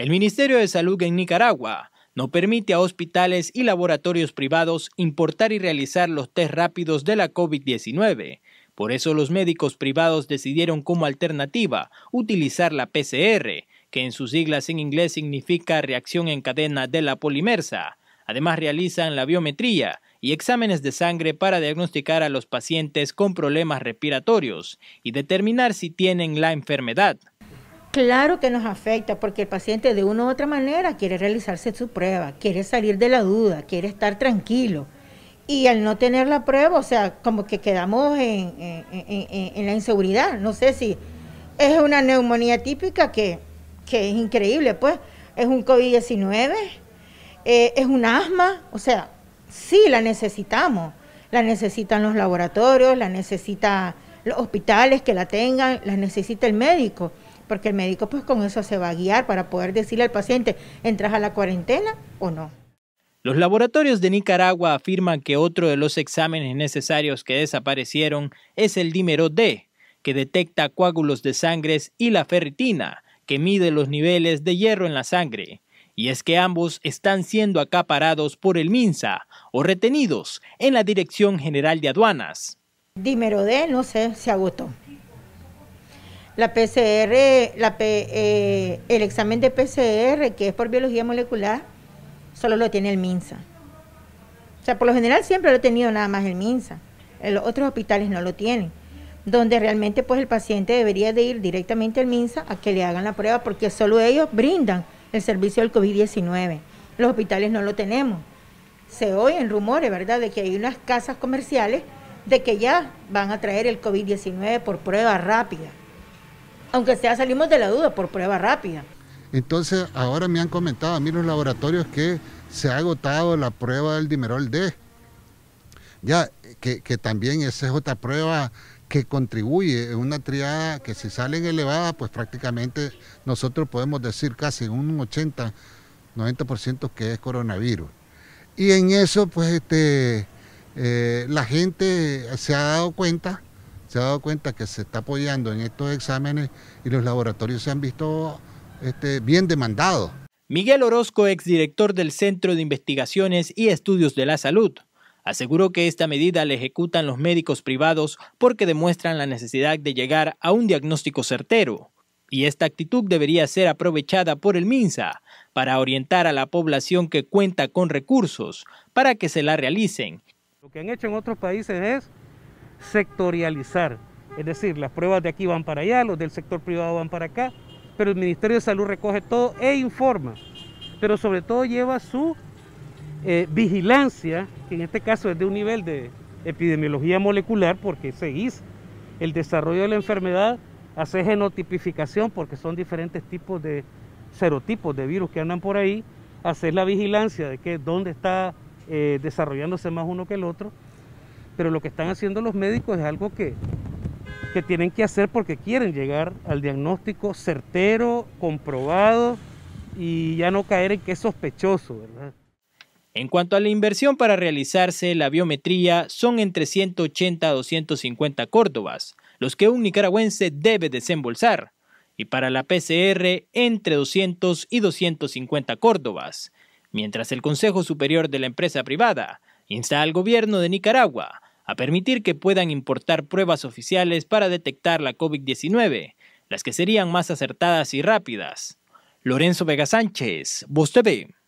El Ministerio de Salud en Nicaragua no permite a hospitales y laboratorios privados importar y realizar los test rápidos de la COVID-19. Por eso los médicos privados decidieron como alternativa utilizar la PCR, que en sus siglas en inglés significa reacción en cadena de la polimersa. Además realizan la biometría y exámenes de sangre para diagnosticar a los pacientes con problemas respiratorios y determinar si tienen la enfermedad. Claro que nos afecta porque el paciente de una u otra manera quiere realizarse su prueba, quiere salir de la duda, quiere estar tranquilo. Y al no tener la prueba, o sea, como que quedamos en, la inseguridad. No sé si es una neumonía típica que, es increíble, pues es un COVID-19, eh, es un asma, o sea, sí la necesitamos. La necesitan los laboratorios, la necesitan los hospitales que la tengan, la necesita el médico porque el médico pues con eso se va a guiar para poder decirle al paciente, ¿entras a la cuarentena o no? Los laboratorios de Nicaragua afirman que otro de los exámenes necesarios que desaparecieron es el dímero D, que detecta coágulos de sangre, y la ferritina, que mide los niveles de hierro en la sangre. Y es que ambos están siendo acaparados por el MINSA o retenidos en la Dirección General de Aduanas. Dímero D, no sé, se agotó. La PCR, eh, el examen de PCR, que es por biología molecular, solo lo tiene el MINSA. O sea, por lo general siempre lo ha tenido nada más el MINSA. En los otros hospitales no lo tienen. Donde realmente pues el paciente debería de ir directamente al MINSA a que le hagan la prueba porque solo ellos brindan el servicio del COVID-19. Los hospitales no lo tenemos. Se oyen rumores, ¿verdad?, de que hay unas casas comerciales de que ya van a traer el COVID-19 por prueba rápida aunque sea salimos de la duda por prueba rápida. Entonces, ahora me han comentado a mí los laboratorios que se ha agotado la prueba del dimerol D. Ya, que, también esa es otra prueba que contribuye en una triada que si salen elevadas, pues prácticamente nosotros podemos decir casi un 80, 90% que es coronavirus. Y en eso, pues este, eh, la gente se ha dado cuenta se ha dado cuenta que se está apoyando en estos exámenes y los laboratorios se han visto este, bien demandados. Miguel Orozco, exdirector del Centro de Investigaciones y Estudios de la Salud, aseguró que esta medida la ejecutan los médicos privados porque demuestran la necesidad de llegar a un diagnóstico certero. Y esta actitud debería ser aprovechada por el MINSA para orientar a la población que cuenta con recursos para que se la realicen. Lo que han hecho en otros países es sectorializar. Es decir, las pruebas de aquí van para allá, los del sector privado van para acá, pero el Ministerio de Salud recoge todo e informa. Pero sobre todo lleva su eh, vigilancia, que en este caso es de un nivel de epidemiología molecular, porque seguís el desarrollo de la enfermedad, hace genotipificación, porque son diferentes tipos de serotipos de virus que andan por ahí, hacer la vigilancia de que dónde está eh, desarrollándose más uno que el otro, pero lo que están haciendo los médicos es algo que, que tienen que hacer porque quieren llegar al diagnóstico certero, comprobado y ya no caer en que es sospechoso, ¿verdad? En cuanto a la inversión para realizarse la biometría, son entre 180 a 250 córdobas, los que un nicaragüense debe desembolsar, y para la PCR entre 200 y 250 córdobas, mientras el Consejo Superior de la Empresa Privada insta al gobierno de Nicaragua a permitir que puedan importar pruebas oficiales para detectar la COVID-19, las que serían más acertadas y rápidas. Lorenzo Vega Sánchez, Voz TV.